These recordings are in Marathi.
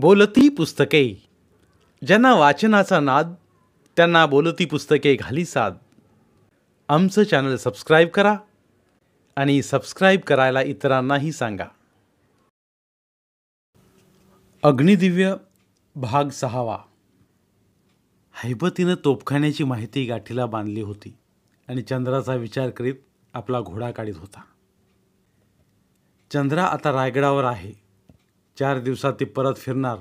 बोलती पुस्तके ज्यांना वाचनाचा नाद त्यांना बोलती पुस्तके घाली साद आमचं चॅनल सबस्क्राईब करा आणि सबस्क्राईब करायला इतरांनाही सांगा अग्निदिव्य भाग सहावा हैबतीनं तोपखान्याची माहिती गाठीला बांधली होती आणि चंद्राचा विचार करीत आपला घोडा काढीत होता चंद्रा आता रायगडावर आहे चार दिवसात ती परत फिरणार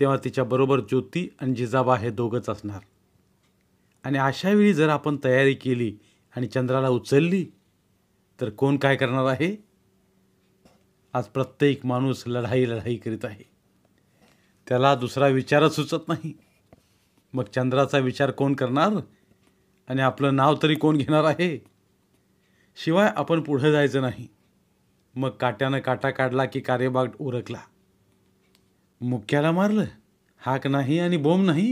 तेव्हा तिच्याबरोबर ज्योती आणि जिजाबा हे दोघंच असणार आणि अशावेळी जर आपण तयारी केली आणि चंद्राला उचलली तर कोण काय करणार आहे आज प्रत्येक माणूस लढाई लढाई करीत आहे त्याला दुसरा विचारच सुचत नाही मग चंद्राचा विचार कोण करणार आणि आपलं नाव तरी कोण घेणार आहे शिवाय आपण पुढं जायचं नाही मग काट्यानं काटा काढला की कार्यबाग उरकला मुक्याला मारलं हाक नाही आणि बोंब नाही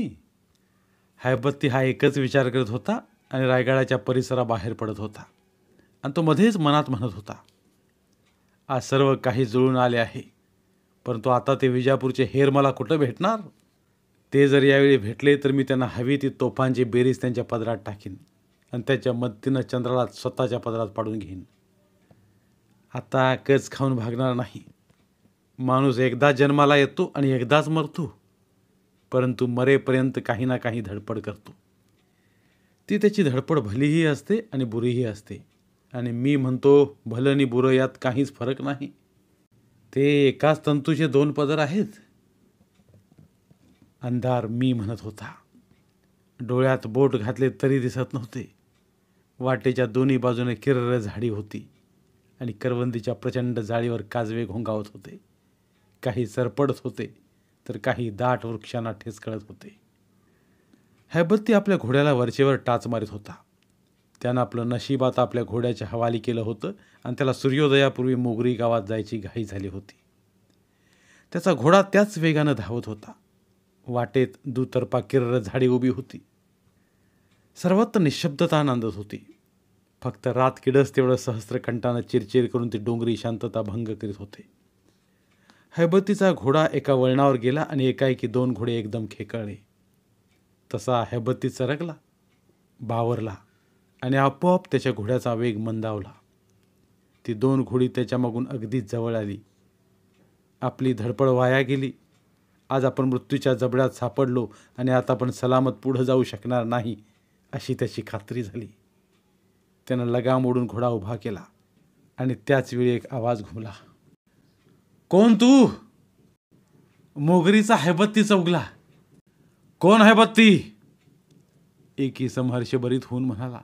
हायबत्ती हा एकच विचार करत होता आणि रायगडाच्या परिसराबाहेर पडत होता आणि तो मध्येच मनात म्हणत होता आज सर्व काही जुळून आले आहे परंतु आता ते विजापूरचे हेर मला कुठं भेटणार ते जर यावेळी भेटले तर मी त्यांना हवी ती तोफांची बेरीज त्यांच्या पदरात टाकीन आणि त्याच्या मदतीनं चंद्राला स्वतःच्या पदरात पाडून घेईन आता कच खाऊन भागणार नाही माणूस एकदा जन्माला येतो आणि एकदाच मरतो परंतु मरेपर्यंत काही ना काही धडपड करतो ती त्याची धडपड भलीही असते आणि बुरीही असते आणि मी म्हणतो भलं आणि बुरं यात काहीच फरक नाही ते एकाच तंतूचे दोन पदर आहेत अंधार मी म्हणत होता डोळ्यात बोट घातले तरी दिसत नव्हते वाटेच्या दोन्ही बाजूने किरर झाडी होती आणि करवंदीच्या प्रचंड जाळीवर काजवे घोंगावत होते काही सरपडत होते तर काही दाट वृक्षांना ठेसकळत होते हैबत्ती आपल्या घोड्याला वरचेवर टाच मारित होता त्यानं आपलं नशिबात आपल्या घोड्याच्या हवाली केलं होतं आणि त्याला सूर्योदयापूर्वी मोगरी गावात जायची घाई झाली होती त्याचा घोडा त्याच वेगानं धावत होता वाटेत दुतर्पा किर्र झाडी उभी होती सर्वत्र निशब्दता नांदत होती फक्त रात किडस तेवढं कंटानं चिरचिर करून ती डोंगरी शांतता भंग करीत होते हैबतीचा घोडा एका वळणावर गेला आणि एकाएकी दोन घोडे एकदम खेकळले तसा हैबत्ती सरकला बावरला आणि आपोआप त्याच्या घोड्याचा वेग मंदावला ती दोन घोडी त्याच्यामागून अगदी जवळ आली आपली धडपड वाया गेली आज आपण मृत्यूच्या जबड्यात सापडलो आणि आता आपण सलामत पुढं जाऊ शकणार नाही अशी त्याची खात्री झाली त्यानं लगाम ओढून घोडा उभा केला आणि त्याचवेळी एक आवाज घुमला कोण तू मोगरीचा हैबत्ती चौगला कोण हैबत्ती एकी संहर्षभरीत होऊन म्हणाला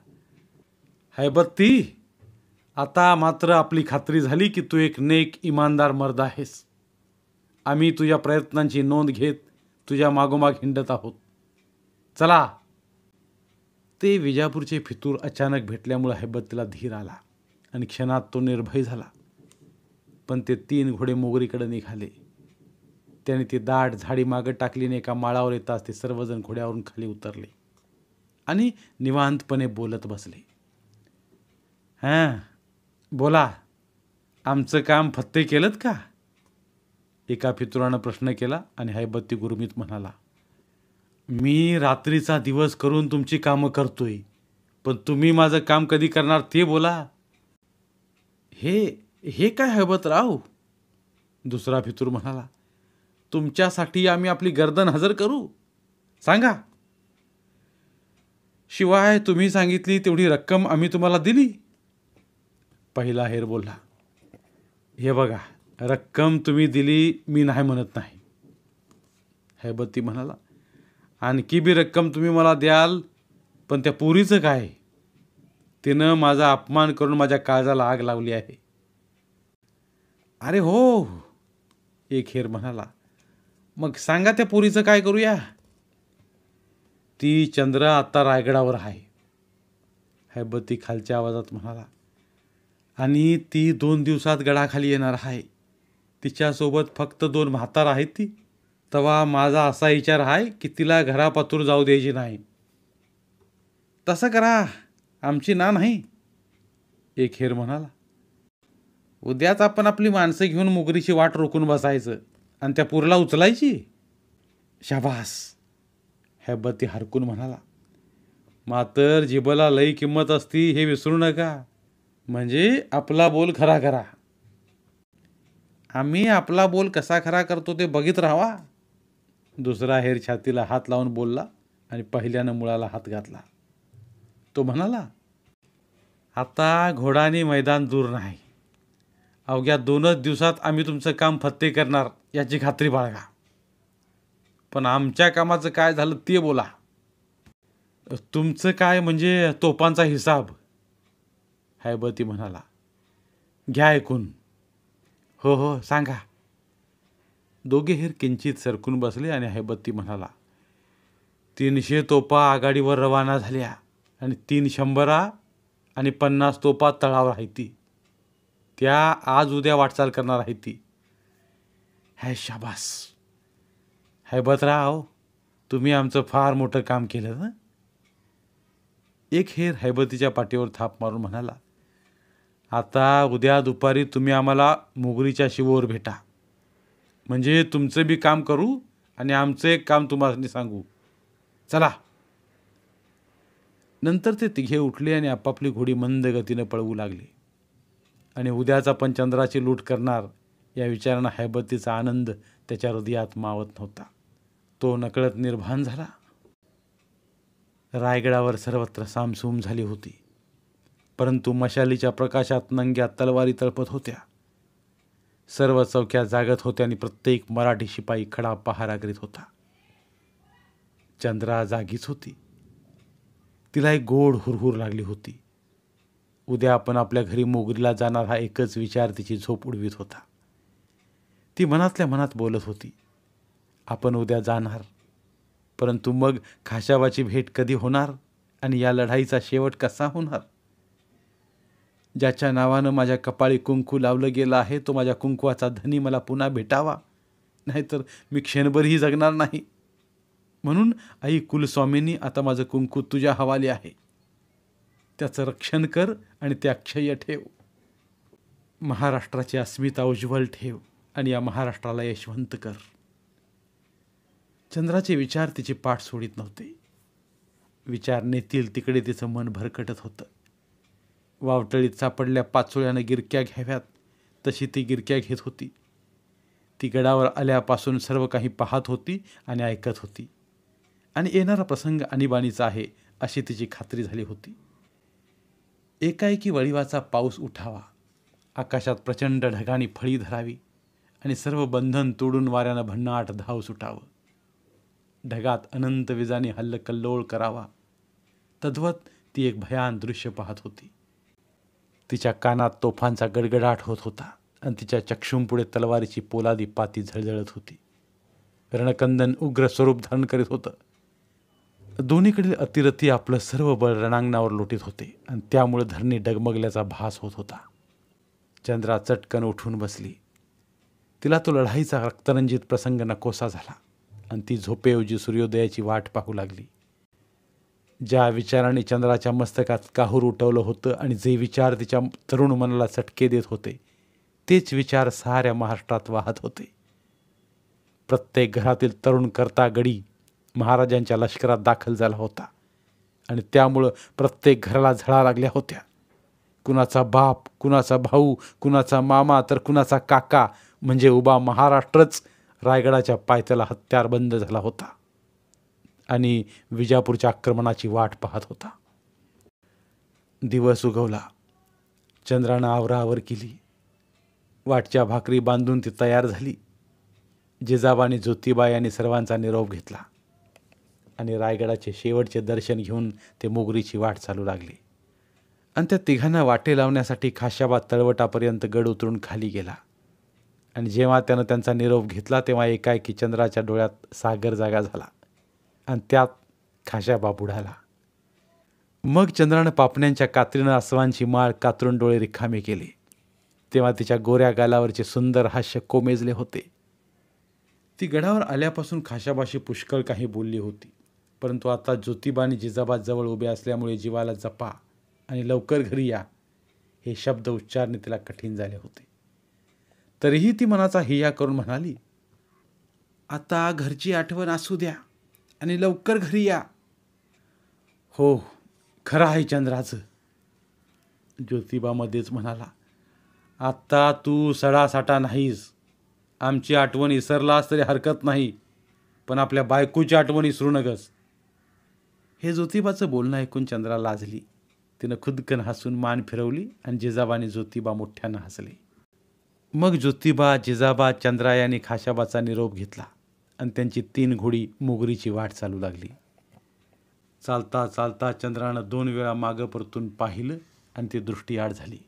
हैबत्ती आता मात्र आपली खात्री झाली की तू एक नेक इमानदार मर्द आहेस आम्ही तुझ्या प्रयत्नांची नोंद घेत तुझ्या मागोमाग हिंडत आहोत चला ते विजापूरचे फितूर अचानक भेटल्यामुळे हैबत धीर आला आणि क्षणात तो निर्भय झाला पण ते तीन घोडे मोगरीकडे निघाले त्याने ती दाट झाडी मागं आणि एका माळावर येताच ते सर्वजण घोड्यावरून खाली उतरले आणि निवांतपणे बोलत बसले हां बोला आमचं काम फत्ते केलं का एका फितुरानं प्रश्न केला आणि हैबत्ती गुरुमीत म्हणाला मी रात्रीचा दिवस करून तुमची कामं करतोय पण तुम्ही माझं काम कधी करणार ते बोला हे हे काय राहू दुसरा फितूर म्हणाला तुमच्यासाठी आम्ही आपली गर्दन हजर करू सांगा शिवाय तुम्ही सांगितली तेवढी रक्कम आम्ही तुम्हाला दिली पहिला हेर बोलला हे बघा रक्कम तुम्ही दिली मी नाही म्हणत नाही हैबती म्हणाला आणखी बी रक्कम तुम्ही मला द्याल पण त्या पुरीचं काय तिनं माझा अपमान करून माझ्या काळजाला आग लावली आहे अरे हो एक हेर म्हणाला मग सांगा त्या पुरीचं काय करूया ती चंद्र आत्ता रायगडावर आहे हैबती खालच्या आवाजात म्हणाला आणि ती दोन दिवसात गडाखाली येणार आहे तिच्यासोबत फक्त दोन म्हातार आहेत ती तेव्हा माझा असा विचार आहे की तिला घरापातूर जाऊ द्यायची नाही तसं करा आमची ना नाही एक हेर म्हणाला उद्याच आपण आपली माणसं घेऊन मुगरीची वाट रोखून बसायचं आणि त्या पूरला उचलायची शाबास हैबती हरकून म्हणाला मातर जिबला लई किंमत असती हे विसरू नका म्हणजे आपला बोल खरा करा आम्ही आपला बोल कसा खरा करतो ते बघित राहावा दुसरा हेर छातीला हात लावून बोलला आणि पहिल्यानं मुळाला हात घातला तो म्हणाला आता घोडाने मैदान दूर नाही अवघ्या दोनच दिवसात आम्ही तुमचं काम फत्ते करणार याची खात्री बाळगा पण आमच्या कामाचं काय झालं ते बोला तुमचं काय म्हणजे तोपांचा हिसाब हैबती म्हणाला घ्या ऐकून हो हो सांगा दोघे हेर किंचित सरकून बसले आणि हैबत्ती म्हणाला तीनशे तोपा आघाडीवर रवाना झाल्या आणि तीन शंभरा आणि पन्नास तोपा तळावर ती त्या आज उद्या वाटचाल करणार आहे ती है शाबास हैबतराव तुम्ही आमचं फार मोठं काम केलं ना एक हेर हैबतीच्या पाठीवर थाप मारून म्हणाला आता उद्या दुपारी तुम्ही आम्हाला मोगरीच्या शिवोर भेटा म्हणजे तुमचं बी काम करू आणि आमचं एक काम तुम्हाला सांगू चला नंतर ते तिघे उठले आणि आपापली घोडी मंद गतीनं पळवू लागली आणि उद्याचा पण चंद्राची लूट करणार या विचारानं हैबतीचा आनंद त्याच्या हृदयात मावत नव्हता तो नकळत निर्भान झाला रायगडावर सर्वत्र सामसूम झाली होती परंतु मशालीच्या प्रकाशात नंग्या तलवारी तळपत होत्या सर्व चौक्या जागत होत्या आणि प्रत्येक मराठी शिपाई खडा पहारा करीत होता चंद्रा जागीच होती तिला एक गोड हुरहुर लागली होती उद्या आपण आपल्या घरी मोगरीला जाणार हा एकच विचार तिची झोप उडवीत होता ती मनातल्या मनात बोलत होती आपण उद्या जाणार परंतु मग खाशावाची भेट कधी होणार आणि या लढाईचा शेवट कसा होणार ज्याच्या नावानं माझ्या कपाळी कुंकू लावलं गेलं आहे तो माझ्या कुंकुवाचा धनी मला पुन्हा भेटावा नाहीतर मी क्षणभरही जगणार नाही म्हणून आई कुलस्वामींनी आता माझं कुंकू तुझ्या हवाली आहे त्याचं रक्षण कर आणि ते अक्षय ठेव महाराष्ट्राची अस्मिता उज्ज्वल ठेव आणि या महाराष्ट्राला यशवंत कर चंद्राचे विचार तिची पाठ सोडित नव्हते विचार नेतील तिकडे तिचं मन भरकटत होतं वावटळीत सापडल्या पाचोळ्यानं गिरक्या घ्याव्यात तशी ती गिरक्या घेत होती ती गडावर आल्यापासून सर्व काही पाहत होती आणि ऐकत होती आणि येणारा प्रसंग आणीबाणीचा आहे अशी तिची खात्री झाली होती एकाएकी वळीवाचा पाऊस उठावा आकाशात प्रचंड ढगाने फळी धरावी आणि सर्व बंधन तोडून वाऱ्यानं भन्नाट धाव सुटावं ढगात अनंत विजाने हल्लकल्लोळ करावा तद्वत ती एक भयान दृश्य पाहत होती तिच्या कानात तोफांचा गडगडाट होत होता आणि तिच्या चक्षुंपुढे तलवारीची पोलादी पाती झळझळत होती रणकंदन उग्र स्वरूप धारण करीत होतं दोन्हीकडील अतिरथी आपलं सर्व बळ रणांगणावर लोटीत होते आणि त्यामुळे धरणी डगमगल्याचा भास होत होता चंद्रा चटकन उठून बसली तिला तो लढाईचा रक्तरंजित प्रसंग नकोसा झाला आणि ती झोपेऐवजी सूर्योदयाची वाट पाहू लागली ज्या विचाराने चंद्राच्या मस्तकात काहूर उठवलं होतं आणि जे विचार तिच्या तरुण मनाला चटके देत होते तेच विचार साऱ्या महाराष्ट्रात वाहत होते प्रत्येक घरातील तरुण करता गडी महाराजांच्या लष्करात दाखल झाला होता आणि त्यामुळं प्रत्येक घराला झळा लागल्या होत्या कुणाचा बाप कुणाचा भाऊ कुणाचा मामा तर कुणाचा काका म्हणजे उभा महाराष्ट्रच रायगडाच्या पायथ्याला हत्यारबंद झाला होता आणि विजापूरच्या आक्रमणाची वाट पाहत होता दिवस उगवला चंद्रानं आवरावर केली वाटच्या भाकरी बांधून ती तयार झाली आणि ज्योतिबा आणि सर्वांचा निरोप घेतला आणि रायगडाचे शेवटचे दर्शन घेऊन ते मोगरीची वाट चालू लागली आणि त्या तिघांना वाटे लावण्यासाठी खाशाबा तळवटापर्यंत गड उतरून खाली गेला आणि जेव्हा त्यानं त्यांचा निरोप घेतला तेव्हा एकाएकी चंद्राच्या डोळ्यात सागर जागा झाला आणि त्यात खाशाबा बुडाला मग चंद्रानं पापण्यांच्या कात्रीनं आसवांची माळ कातरून डोळे रिकामे केले तेव्हा तिच्या गोऱ्या गालावरचे सुंदर हास्य कोमेजले होते ती गडावर आल्यापासून खाशाबाशी पुष्कळ काही बोलली होती परंतु आता ज्योतिबा आणि जिजाबा जवळ उभे असल्यामुळे जीवाला जपा आणि लवकर घरी या हे शब्द उच्चारणे तिला कठीण झाले होते तरीही ती मनाचा हिया करून म्हणाली आता घरची आठवण असू द्या आणि लवकर घरी या हो खरं आहे चंद्राचं ज्योतिबामध्येच म्हणाला आत्ता तू सडासाटा नाहीस आमची आठवण इसरलास तरी हरकत नाही पण आपल्या बायकोची आठवण इसरू नकस हे ज्योतिबाचं बोलणं ऐकून चंद्रा लाजली तिनं खुदकन हसून मान फिरवली आणि जिजाबाने ज्योतिबा मोठ्यानं हसले मग ज्योतिबा जिजाबा चंद्रा यांनी खाशाबाचा निरोप घेतला आणि त्यांची तीन घोडी मोगरीची वाट चालू लागली चालता चालता चंद्रानं दोन वेळा मागं परतून पाहिलं आणि ती दृष्टी आड झाली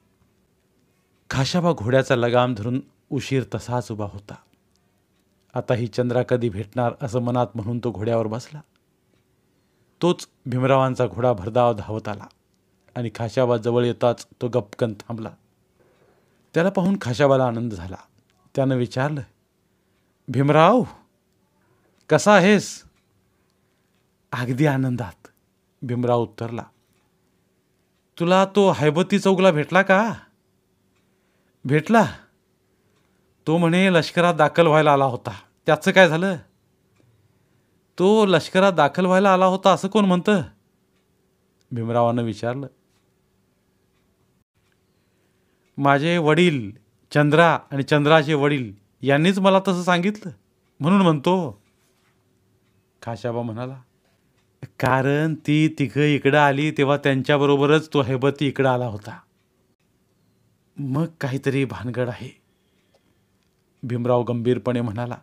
खाशाबा घोड्याचा लगाम धरून उशीर तसाच उभा होता आता ही चंद्रा कधी भेटणार असं मनात म्हणून तो घोड्यावर बसला तोच भीमरावांचा घोडा भरधाव धावत आला आणि खाशाबा जवळ येताच तो गपकन थांबला त्याला पाहून खाशाबाला आनंद झाला त्यानं विचारलं भीमराव कसा आहेस अगदी आनंदात भीमराव उत्तरला तुला तो हैबती चौकला भेटला का भेटला तो म्हणे लष्करात दाखल व्हायला आला होता त्याचं काय झालं तो लष्करात दाखल व्हायला आला होता असं कोण म्हणतं भीमरावानं विचारलं माझे वडील चंद्रा आणि चंद्राचे वडील यांनीच मला तसं सांगितलं म्हणून म्हणतो खाशाबा म्हणाला कारण ती तिघं इकडं आली तेव्हा त्यांच्याबरोबरच तो हैबती इकडं आला होता मग काहीतरी भानगड आहे भीमराव गंभीरपणे म्हणाला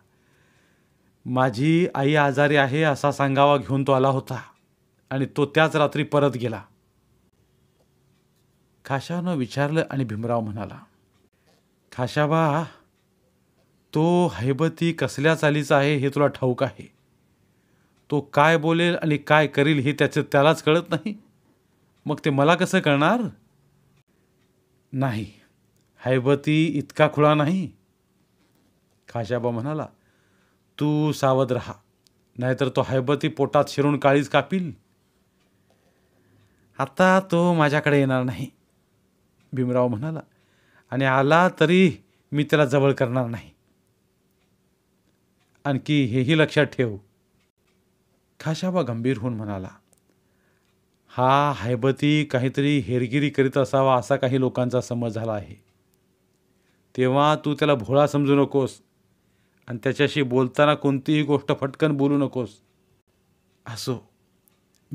माझी आई आजारी आहे असा सांगावा घेऊन तो आला होता आणि तो त्याच रात्री परत गेला खाशानं विचारलं आणि भीमराव म्हणाला खाशाबा तो हैबती कसल्या चालीचा आहे हे तुला ठाऊक आहे तो काय बोलेल आणि काय करील हे त्याचं त्यालाच कळत नाही मग ते मला कसं कळणार नाही हैबती इतका खुळा नाही खाशाबा म्हणाला तू सावध राहा नाहीतर तो हैबती पोटात शिरून काळीच कापील आता तो माझ्याकडे येणार नाही भीमराव म्हणाला आणि आला तरी मी त्याला जवळ करणार नाही आणखी हेही लक्षात ठेव खाशाबा गंभीर होऊन म्हणाला हा हैबती काहीतरी हेरगिरी करीत असावा असा काही लोकांचा समज झाला आहे तेव्हा तू त्याला भोळा समजू नकोस आणि त्याच्याशी बोलताना कोणतीही गोष्ट फटकन बोलू नकोस असो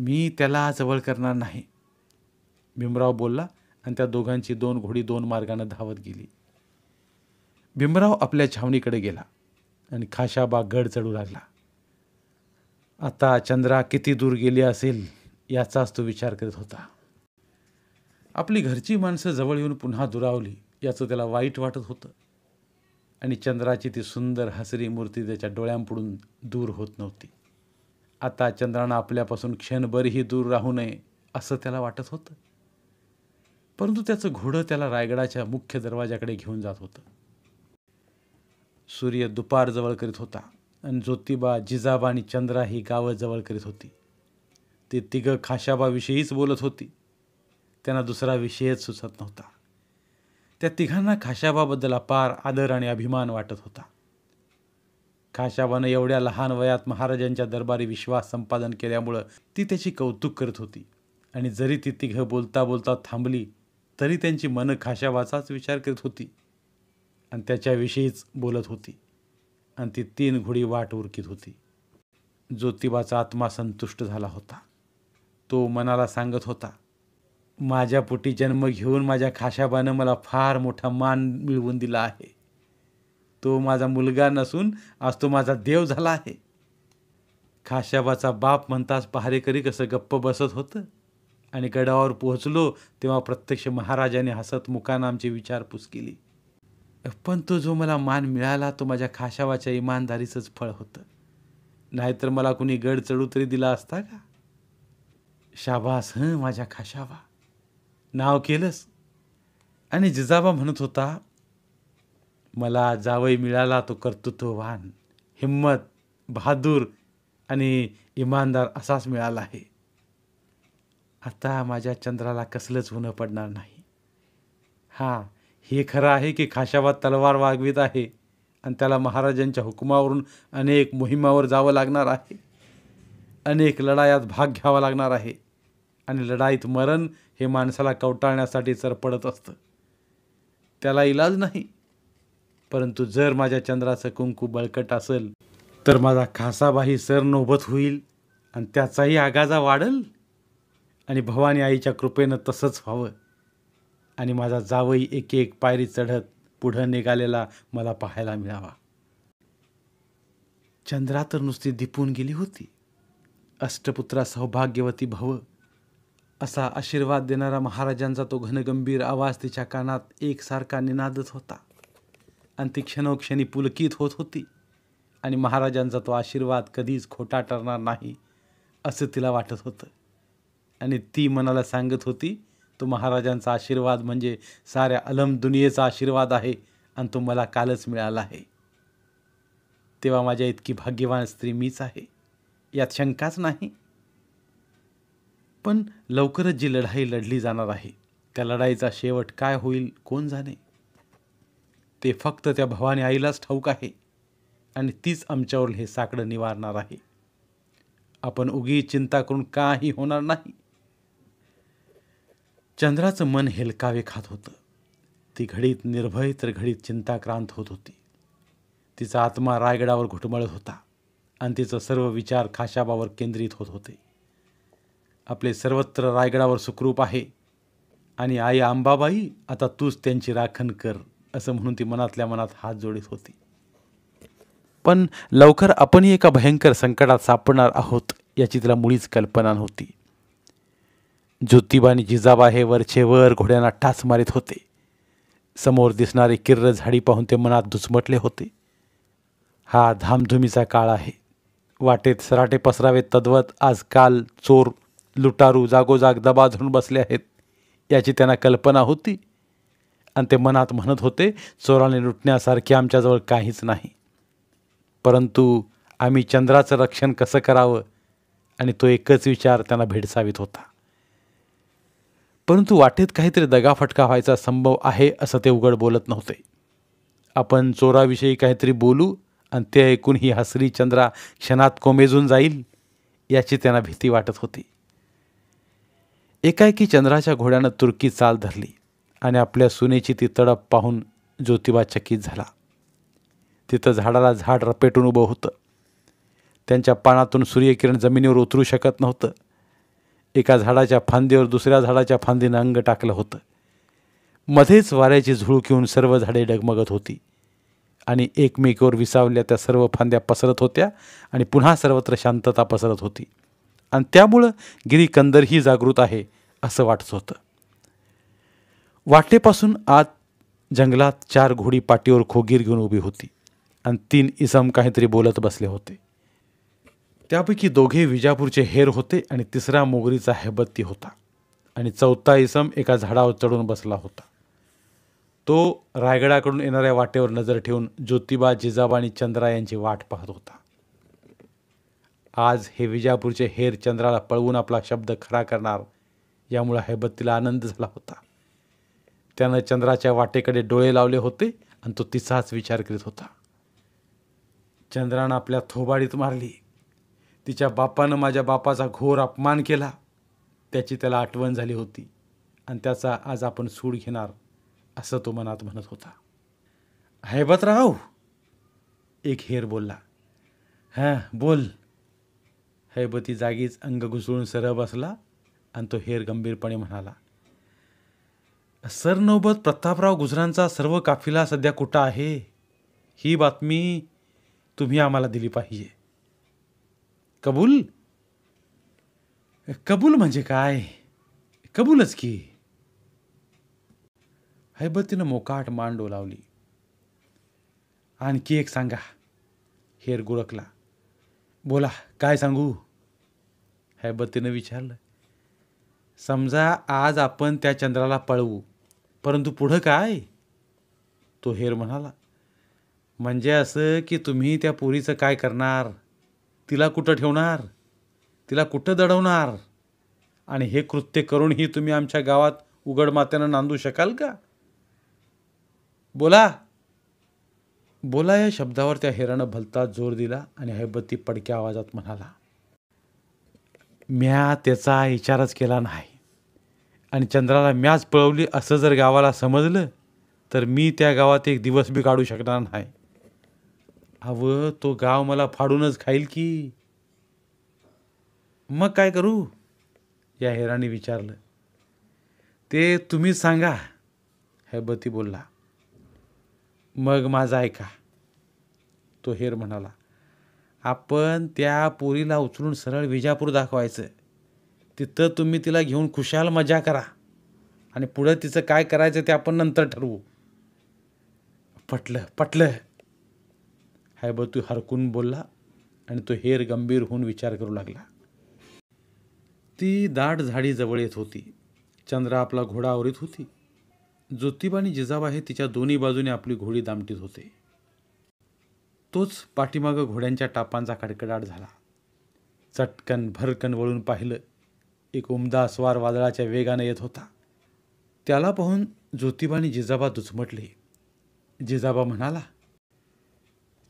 मी त्याला जवळ करणार नाही भीमराव बोलला आणि त्या दोघांची दोन घोडी दोन मार्गानं धावत गेली भीमराव आपल्या छावणीकडे गेला आणि खाशाबा गड चढू लागला आता चंद्रा किती दूर गेली असेल याचाच तो विचार करत होता आपली घरची माणसं जवळ येऊन पुन्हा दुरावली याचं त्याला वाईट वाटत होतं आणि चंद्राची ती सुंदर हसरी मूर्ती त्याच्या डोळ्यांपुढून दूर होत नव्हती आता चंद्रानं आपल्यापासून क्षणभरही दूर राहू नये असं त्याला वाटत होतं परंतु त्याचं घोडं त्याला रायगडाच्या मुख्य दरवाजाकडे घेऊन जात होतं सूर्य दुपारजवळ करीत होता आणि ज्योतिबा जिजाबा आणि चंद्रा ही गावं जवळ करीत होती ती तिघं खाशाबाविषयीच बोलत होती त्यांना दुसरा विषयच सुचत नव्हता त्या तिघांना खाशाबाबद्दल अपार आदर आणि अभिमान वाटत होता खाशाबानं एवढ्या लहान वयात महाराजांच्या दरबारी विश्वास संपादन केल्यामुळं ती त्याची कौतुक करत होती आणि जरी ती तिघं बोलता बोलता थांबली तरी त्यांची मनं खाशाबाचाच विचार करत होती आणि त्याच्याविषयीच बोलत होती आणि ती तीन घोडी वाट उरकीत होती ज्योतिबाचा आत्मा संतुष्ट झाला होता तो मनाला सांगत होता माझ्या पोटी जन्म घेऊन माझ्या खाशाबानं मला फार मोठा मान मिळवून दिला आहे तो माझा मुलगा नसून आज तो माझा देव झाला आहे खाशाबाचा बाप म्हणताच पहारेकरी कसं गप्प बसत होतं आणि गडावर पोहोचलो तेव्हा प्रत्यक्ष महाराजाने हसत मुखानं आमची विचारपूस केली पण तो जो मला मान मिळाला तो माझ्या खाशावाच्या इमानदारीचंच फळ होतं नाहीतर मला कुणी गड चढू तरी दिला असता का शाबास हं माझ्या खाशावा नाव केलंस आणि जिजाबा म्हणत होता मला जावई मिळाला तो कर्तृत्ववान हिम्मत बहादूर आणि इमानदार असाच मिळाला आहे आता माझ्या चंद्राला कसलंच होणं पडणार नाही हां हे खरं आहे की खाशाबा तलवार वागवीत आहे आणि त्याला महाराजांच्या हुकुमावरून अनेक मोहिमावर जावं लागणार आहे अनेक लढायात भाग घ्यावा लागणार आहे आणि लढाईत मरण हे माणसाला कवटाळण्यासाठी सर पडत असतं त्याला इलाज नाही परंतु जर माझ्या चंद्राचं कुंकू बळकट असेल तर माझा खासाबाही नोबत होईल आणि त्याचाही आगाजा वाढल आणि भवानी आईच्या कृपेनं तसंच व्हावं आणि माझा जावई एक एक पायरी चढत पुढं निघालेला मला पाहायला मिळावा चंद्रा तर नुसती दिपून गेली होती अष्टपुत्रा सौभाग्यवती भव असा आशीर्वाद देणारा महाराजांचा तो घनगंभीर आवाज तिच्या कानात एकसारखा निनादत होता आणि ती क्षणोक्षणी पुलकित होत होती आणि महाराजांचा तो आशीर्वाद कधीच खोटा ठरणार नाही असं तिला वाटत होतं आणि ती मनाला सांगत होती तो महाराजांचा आशीर्वाद म्हणजे साऱ्या अलम दुनियेचा आशीर्वाद आहे आणि तो मला कालच मिळाला आहे तेव्हा माझ्या इतकी भाग्यवान स्त्री मीच आहे यात शंकाच नाही पण लवकरच जी लढाई लढली जाणार आहे त्या लढाईचा शेवट काय होईल कोण जाणे ते फक्त त्या भवानी आईलाच ठाऊक आहे आणि तीच आमच्यावर हे साकडं निवारणार आहे आपण उगी चिंता करून काही होणार नाही चंद्राचं मन हेलकावे खात होतं ती घडीत निर्भय तर घडीत चिंताक्रांत होत होती तिचा आत्मा रायगडावर घुटमळत होता आणि तिचं सर्व विचार खाशाबावर केंद्रित होत होते आपले सर्वत्र रायगडावर सुखरूप आहे आणि आई आंबाबाई आता तूच त्यांची राखण कर असं म्हणून ती मनातल्या मनात हात जोडीत होती पण लवकर आपणही एका भयंकर संकटात सापडणार आहोत याची तिला मुळीच कल्पना नव्हती ज्योतिबानी जिजाबा हे वरचेवर घोड्यांना टाच मारित होते समोर दिसणारी किर्र झाडी पाहून ते मनात दुचमटले होते हा धामधुमीचा काळ आहे वाटेत सराटे पसरावे तद्वत आजकाल चोर लुटारू जागोजाग दबा धरून बसले आहेत याची त्यांना कल्पना होती आणि ते मनात म्हणत होते चोराने लुटण्यासारखे आमच्याजवळ काहीच नाही परंतु आम्ही चंद्राचं रक्षण कसं करावं आणि तो एकच विचार त्यांना भेडसावीत होता परंतु वाटेत काहीतरी दगाफटका व्हायचा संभव आहे असं ते उघड बोलत नव्हते आपण चोराविषयी काहीतरी बोलू आणि ते ऐकून ही हसरी चंद्रा क्षणात कोमेजून जाईल याची त्यांना भीती वाटत होती एकाएकी चंद्राच्या घोड्यानं तुर्की चाल धरली आणि आपल्या सुनेची ती तडप पाहून ज्योतिबा चकित झाला तिथं झाडाला झाड रपेटून उभं होतं त्यांच्या पानातून सूर्यकिरण जमिनीवर उतरू शकत नव्हतं एका झाडाच्या फांदीवर दुसऱ्या झाडाच्या फांदीनं अंग टाकलं होतं मध्येच वाऱ्याची झुळूक येऊन सर्व झाडे डगमगत होती आणि एकमेकीवर विसावल्या त्या सर्व फांद्या पसरत होत्या आणि पुन्हा सर्वत्र शांतता पसरत होती आणि त्यामुळं गिरीकंदरही जागृत आहे असं वाटत होतं वाटेपासून आत जंगलात चार घोडी पाटीवर खोगीर घेऊन उभी होती आणि तीन इसम काहीतरी बोलत बसले होते त्यापैकी दोघे विजापूरचे हेर होते आणि तिसरा मोगरीचा हैबत्ती होता आणि चौथा इसम एका झाडावर चढून बसला होता तो रायगडाकडून येणाऱ्या वाटेवर नजर ठेवून ज्योतिबा जिजाबा आणि चंद्रा यांची वाट पाहत होता आज हे विजापूरचे हेर चंद्राला पळवून आपला शब्द खरा करणार यामुळे हैबत्तीला आनंद झाला होता त्यानं चंद्राच्या वाटेकडे डोळे लावले होते आणि तो तिचाच विचार करीत होता चंद्रानं आपल्या थोबाडीत मारली तिच्या बापानं माझ्या बापाचा घोर अपमान केला त्याची त्याला आठवण झाली होती आणि त्याचा आज आपण सूड घेणार असं तो मनात म्हणत होता हैबतराव एक हेर बोलला हां बोल हैबती जागीच अंग घुसळून सरळ बसला आणि तो हेर गंभीरपणे म्हणाला सरनोबत प्रतापराव गुजरांचा सर्व काफिला सध्या कुठं आहे ही बातमी तुम्ही आम्हाला दिली पाहिजे कबूल कबूल म्हणजे काय कबूलच की हैबतीनं मोकाट मान डोलावली आणखी एक सांगा हेर गुळकला बोला काय सांगू हैबतीनं विचारलं समजा आज आपण त्या चंद्राला पळवू परंतु पुढं काय तो हेर म्हणाला म्हणजे असं की तुम्ही त्या पुरीचं काय करणार तिला कुठं ठेवणार तिला कुठं दडवणार आणि हे कृत्य करूनही तुम्ही आमच्या गावात उघड मात्यानं नांदू शकाल का बोला बोला या शब्दावर त्या हेरानं भलता जोर दिला आणि हैबत्ती पडक्या आवाजात म्हणाला म्या त्याचा विचारच केला नाही आणि चंद्राला म्याच पळवली असं जर गावाला समजलं तर मी त्या गावात एक दिवस बी काढू शकणार नाही अव तो गाव मला फाडूनच खाईल की मग काय करू या हेराने विचारलं ते तुम्ही सांगा है बती बोलला मग माझा ऐका तो हेर म्हणाला आपण त्या पोरीला उचलून सरळ विजापूर दाखवायचं तिथं तुम्ही तिला घेऊन खुशाल मजा करा आणि पुढं तिचं काय करायचं ते आपण नंतर ठरवू पटलं पटलं तू हरकून बोलला आणि तो हेर गंभीर होऊन विचार करू लागला ती दाट जवळ येत होती चंद्रा आपला घोडा आवरीत होती ज्योतिबा आणि जिजाबा हे तिच्या दोन्ही बाजूने आपली घोडी दामटीत होते तोच पाठीमागं घोड्यांच्या टापांचा कडकडाट झाला चटकन भरकन वळून पाहिलं एक उमदा स्वार वादळाच्या वेगाने येत होता त्याला पाहून ज्योतिबा आणि जिजाबा दुचमटले जिजाबा म्हणाला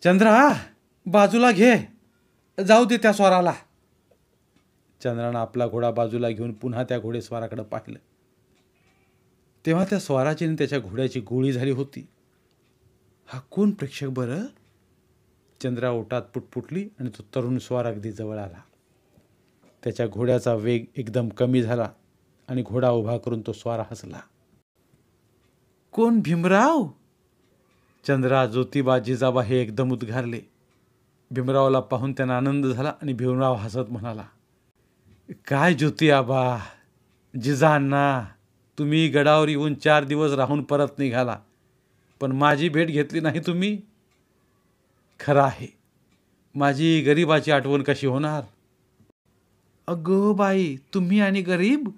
चंद्रा बाजूला घे जाऊ दे त्या स्वराला चंद्रानं आपला घोडा बाजूला घेऊन पुन्हा त्या घोडेस्वाराकडे पाहिलं तेव्हा त्या स्वाराची आणि त्याच्या घोड्याची गोळी झाली होती हा कोण प्रेक्षक बर चंद्रा ओटात पुटपुटली आणि तो तरुण स्वार अगदी जवळ आला त्याच्या घोड्याचा वेग एकदम कमी झाला आणि घोडा उभा करून तो स्वार हसला कोण भीमराव चंद्रा ज्योतिबा जिजाबा हे एकदम उद्गारले भीमरावला पाहून त्यांना आनंद झाला आणि भीमराव हसत म्हणाला काय ज्योती आबा जिजांना तुम्ही गडावर येऊन चार दिवस राहून परत निघाला पण माझी भेट घेतली नाही तुम्ही खरं आहे माझी गरिबाची आठवण कशी होणार अगो बाई तुम्ही आणि गरीब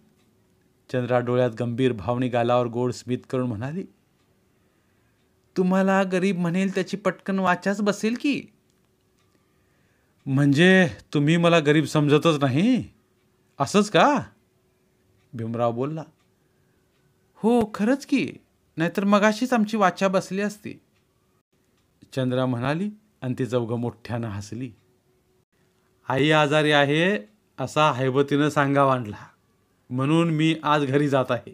चंद्रा डोळ्यात गंभीर भावनी गालावर गोड स्मित करून म्हणाली तुम्हाला गरीब म्हणेल त्याची पटकन वाचाच बसेल की म्हणजे तुम्ही मला गरीब समजतच नाही असंच का भीमराव बोलला हो खरंच की नाहीतर मगाशीच आमची वाचा बसली असती चंद्रा म्हणाली आणि ती चौघं मोठ्यानं हसली आई आजारी आहे असा हैबतीनं सांगा वांडला म्हणून मी आज घरी जात आहे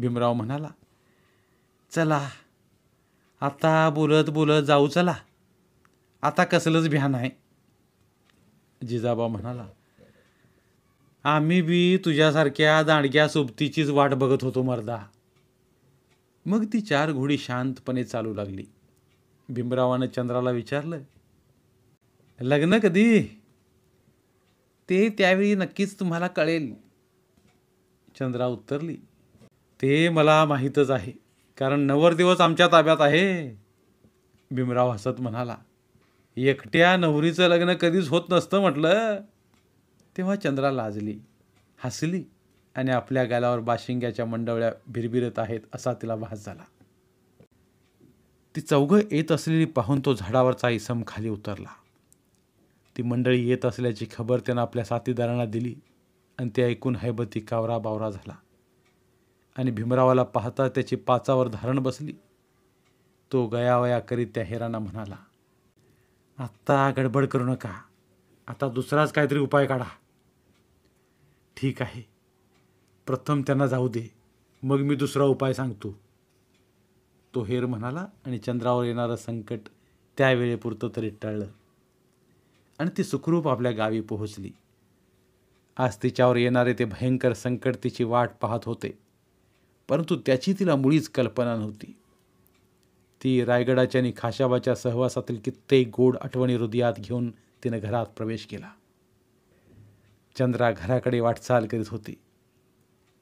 भीमराव म्हणाला चला आता बोलत बोलत जाऊ चला आता कसलंच भ्यान आहे जिजाबा म्हणाला आम्ही बी तुझ्यासारख्या दांडग्या सोबतीचीच वाट बघत होतो मर्दा मग ती चार घोडी शांतपणे चालू लागली भीमरावानं चंद्राला विचारलं लग्न कधी ते त्यावेळी नक्कीच तुम्हाला कळेल चंद्रा उत्तरली ते मला माहीतच आहे कारण नवर दिवस आमच्या ताब्यात आहे भीमराव हसत म्हणाला एकट्या नवरीचं लग्न कधीच होत नसतं म्हटलं तेव्हा चंद्रा लाजली हसली आणि आपल्या गालावर बाशिंग्याच्या मंडवळ्या भिरभिरत आहेत असा तिला भास झाला ती चौघं येत असलेली पाहून तो झाडावरचा इसम खाली उतरला ती मंडळी येत असल्याची खबर त्यानं आपल्या साथीदारांना दिली आणि ते ऐकून हैबती कावरा बावरा झाला आणि भीमरावाला पाहता त्याची पाचावर धारण बसली तो गयावया करीत त्या हेरांना म्हणाला आत्ता गडबड करू नका आता दुसराच काहीतरी उपाय काढा ठीक आहे प्रथम त्यांना जाऊ दे मग मी दुसरा उपाय सांगतो तो हेर म्हणाला आणि चंद्रावर येणारं संकट त्यावेळेपुरतं तरी टळलं आणि ती सुखरूप आपल्या गावी पोहोचली आज तिच्यावर येणारे ते भयंकर संकट तिची वाट पाहत होते परंतु त्याची तिला मुळीच कल्पना नव्हती ती रायगडाच्या आणि खाशाबाच्या सहवासातील कित्येक गोड आठवणी हृदयात घेऊन तिनं घरात प्रवेश केला चंद्रा घराकडे वाटचाल करीत होती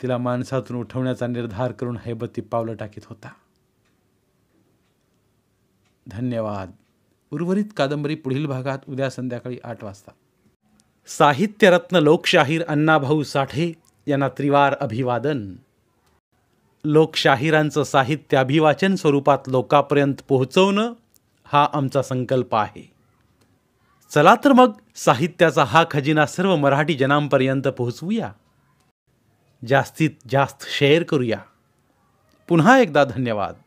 तिला माणसातून उठवण्याचा निर्धार करून हैबती पावलं टाकीत होता धन्यवाद उर्वरित कादंबरी पुढील भागात उद्या संध्याकाळी आठ वाजता साहित्यरत्न लोकशाहीर अण्णाभाऊ साठे यांना त्रिवार अभिवादन लोकशाहिरांचं साहित्य अभिवाचन स्वरूपात लोकापर्यंत पोहोचवणं हा आमचा संकल्प आहे चला तर मग साहित्याचा हा खजिना सर्व मराठी जनांपर्यंत पोहोचवूया जास्तीत जास्त शेअर करूया पुन्हा एकदा धन्यवाद